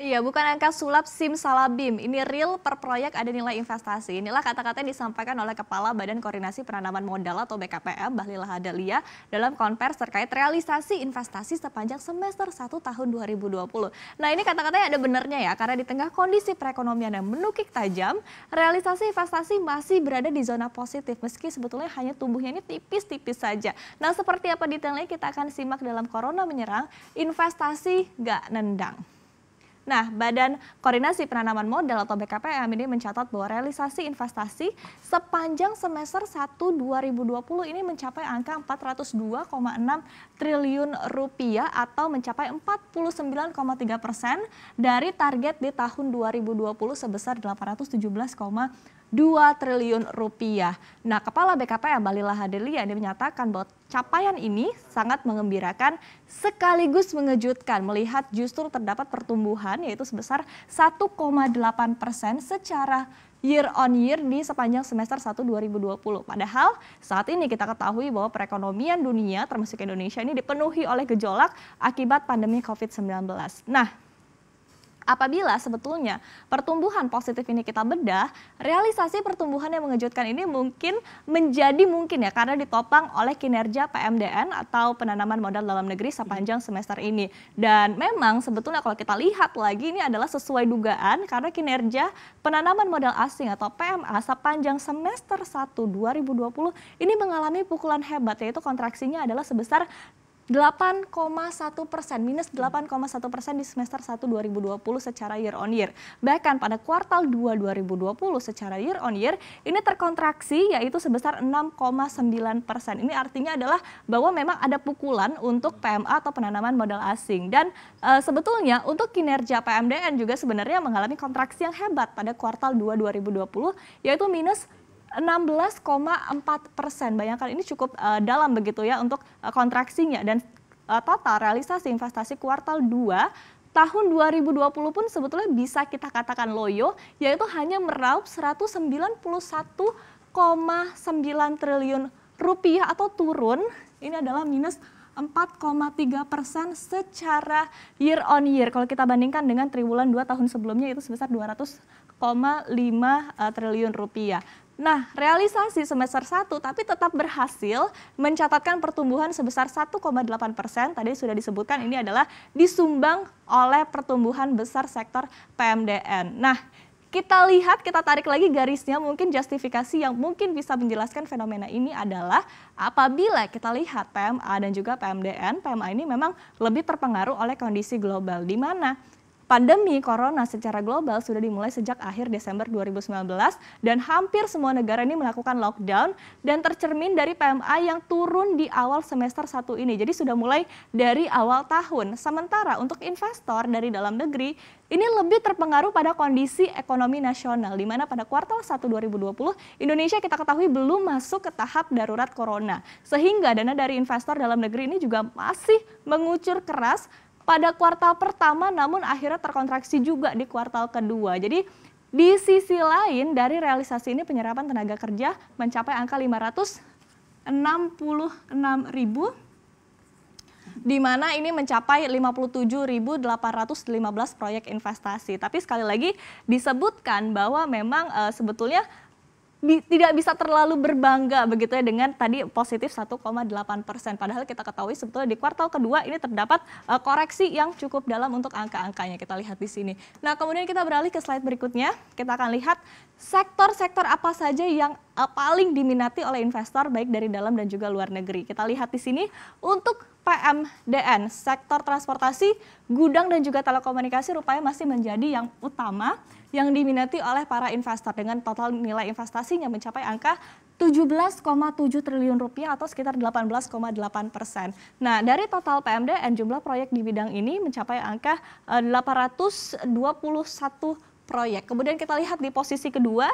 Iya, bukan angka sulap sim salabim. Ini real per proyek ada nilai investasi. Inilah kata-kata yang disampaikan oleh Kepala Badan Koordinasi Penanaman Modal atau BKPM, Bahlil Hadalia, dalam konvers terkait realisasi investasi sepanjang semester 1 tahun 2020. Nah, ini kata kata yang ada benernya ya, karena di tengah kondisi perekonomian yang menukik tajam, realisasi investasi masih berada di zona positif, meski sebetulnya hanya tumbuhnya ini tipis-tipis saja. Nah, seperti apa detailnya kita akan simak dalam Corona Menyerang, investasi gak nendang. Nah, Badan Koordinasi Penanaman Modal atau BKPM ini mencatat bahwa realisasi investasi sepanjang semester 1 2020 ini mencapai angka 402,6 triliun rupiah atau mencapai 49,3 persen dari target di tahun 2020 sebesar 817, 2 triliun rupiah. Nah, Kepala BKPM Balila Hadelia dia menyatakan bahwa capaian ini sangat mengembirakan sekaligus mengejutkan melihat justru terdapat pertumbuhan yaitu sebesar 1,8 persen secara year on year di sepanjang semester 1 2020. Padahal saat ini kita ketahui bahwa perekonomian dunia termasuk Indonesia ini dipenuhi oleh gejolak akibat pandemi COVID-19. Nah, apabila sebetulnya pertumbuhan positif ini kita bedah, realisasi pertumbuhan yang mengejutkan ini mungkin menjadi mungkin ya karena ditopang oleh kinerja PMDN atau penanaman modal dalam negeri sepanjang semester ini. Dan memang sebetulnya kalau kita lihat lagi ini adalah sesuai dugaan karena kinerja penanaman modal asing atau PMA sepanjang semester 1 2020 ini mengalami pukulan hebat yaitu kontraksinya adalah sebesar 8,1 persen, minus 8,1 persen di semester 1 2020 secara year on year. Bahkan pada kuartal 2 2020 secara year on year ini terkontraksi yaitu sebesar 6,9 persen. Ini artinya adalah bahwa memang ada pukulan untuk PMA atau penanaman modal asing. Dan e, sebetulnya untuk kinerja PMDN juga sebenarnya mengalami kontraksi yang hebat pada kuartal 2 2020 yaitu minus 16,4 persen. Bayangkan ini cukup uh, dalam begitu ya untuk uh, kontraksinya dan uh, total realisasi investasi kuartal 2 tahun 2020 pun sebetulnya bisa kita katakan loyo, yaitu hanya meraup 191,9 triliun rupiah atau turun, ini adalah minus 4,3 persen secara year on year. Kalau kita bandingkan dengan triwulan 2 tahun sebelumnya itu sebesar 200,5 triliun rupiah. Nah, realisasi semester 1 tapi tetap berhasil mencatatkan pertumbuhan sebesar 1,8 persen. Tadi sudah disebutkan ini adalah disumbang oleh pertumbuhan besar sektor PMDN. Nah, kita lihat, kita tarik lagi garisnya, mungkin justifikasi yang mungkin bisa menjelaskan fenomena ini adalah apabila kita lihat PMA dan juga PMDN, PMA ini memang lebih terpengaruh oleh kondisi global. Di mana Pandemi corona secara global sudah dimulai sejak akhir Desember 2019 dan hampir semua negara ini melakukan lockdown dan tercermin dari PMA yang turun di awal semester satu ini. Jadi sudah mulai dari awal tahun. Sementara untuk investor dari dalam negeri ini lebih terpengaruh pada kondisi ekonomi nasional di mana pada kuartal 1 2020 Indonesia kita ketahui belum masuk ke tahap darurat corona. Sehingga dana dari investor dalam negeri ini juga masih mengucur keras pada kuartal pertama namun akhirnya terkontraksi juga di kuartal kedua. Jadi di sisi lain dari realisasi ini penyerapan tenaga kerja mencapai angka 566 ribu di mana ini mencapai 57.815 proyek investasi. Tapi sekali lagi disebutkan bahwa memang e, sebetulnya bi tidak bisa terlalu berbangga begitu ya dengan tadi positif 1,8 persen. Padahal kita ketahui sebetulnya di kuartal kedua ini terdapat uh, koreksi yang cukup dalam untuk angka-angkanya. Kita lihat di sini. Nah kemudian kita beralih ke slide berikutnya. Kita akan lihat sektor-sektor apa saja yang uh, paling diminati oleh investor baik dari dalam dan juga luar negeri. Kita lihat di sini untuk PMDN, sektor transportasi, gudang dan juga telekomunikasi rupanya masih menjadi yang utama yang diminati oleh para investor dengan total nilai investasinya mencapai angka 17,7 triliun rupiah atau sekitar 18,8 persen. Nah dari total PMDN jumlah proyek di bidang ini mencapai angka 821 eh, proyek. Kemudian kita lihat di posisi kedua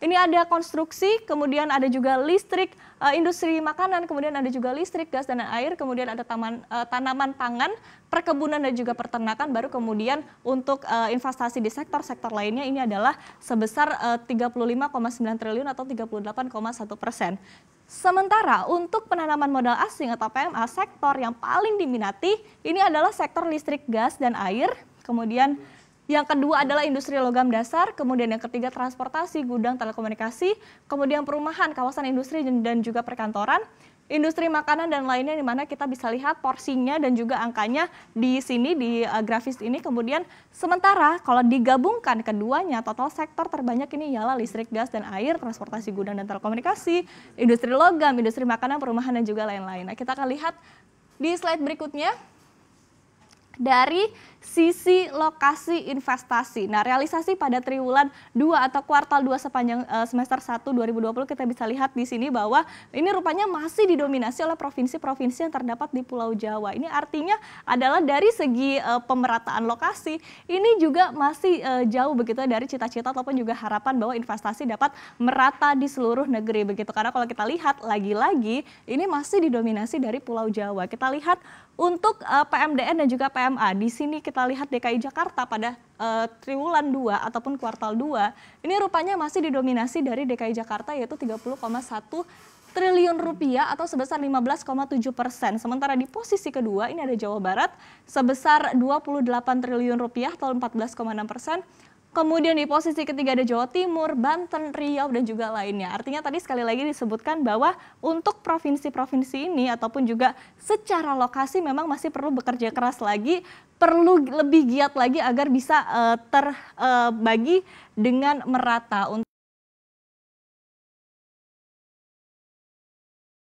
ini ada konstruksi, kemudian ada juga listrik, eh, industri makanan, kemudian ada juga listrik, gas dan air, kemudian ada taman eh, tanaman pangan, perkebunan dan juga peternakan. Baru kemudian untuk eh, investasi di sektor-sektor lainnya ini adalah sebesar 35,9 triliun atau 38,1 persen. Sementara untuk penanaman modal asing atau PMA sektor yang paling diminati ini adalah sektor listrik, gas dan air, kemudian yang kedua adalah industri logam dasar, kemudian yang ketiga transportasi, gudang, telekomunikasi, kemudian perumahan, kawasan industri dan juga perkantoran, industri makanan dan lainnya di mana kita bisa lihat porsinya dan juga angkanya di sini di uh, grafis ini kemudian sementara kalau digabungkan keduanya total sektor terbanyak ini ialah listrik, gas dan air, transportasi gudang dan telekomunikasi, industri logam, industri makanan, perumahan dan juga lain-lain. Nah, kita akan lihat di slide berikutnya dari sisi lokasi investasi. Nah, realisasi pada triwulan 2 atau kuartal 2 sepanjang eh, semester 1 2020 kita bisa lihat di sini bahwa ini rupanya masih didominasi oleh provinsi-provinsi yang terdapat di Pulau Jawa. Ini artinya adalah dari segi eh, pemerataan lokasi ini juga masih eh, jauh begitu dari cita-cita ataupun juga harapan bahwa investasi dapat merata di seluruh negeri begitu. Karena kalau kita lihat lagi-lagi ini masih didominasi dari Pulau Jawa. Kita lihat untuk PMDN dan juga PM SMA. Di sini kita lihat DKI Jakarta pada uh, triwulan 2 ataupun kuartal 2, ini rupanya masih didominasi dari DKI Jakarta yaitu 30,1 triliun rupiah atau sebesar 15,7 persen. Sementara di posisi kedua ini ada Jawa Barat sebesar 28 triliun rupiah atau 14,6 persen. Kemudian di posisi ketiga ada Jawa Timur, Banten, Riau, dan juga lainnya. Artinya tadi sekali lagi disebutkan bahwa untuk provinsi-provinsi ini ataupun juga secara lokasi memang masih perlu bekerja keras lagi, perlu lebih giat lagi agar bisa uh, eh, terbagi eh, uh, dengan merata.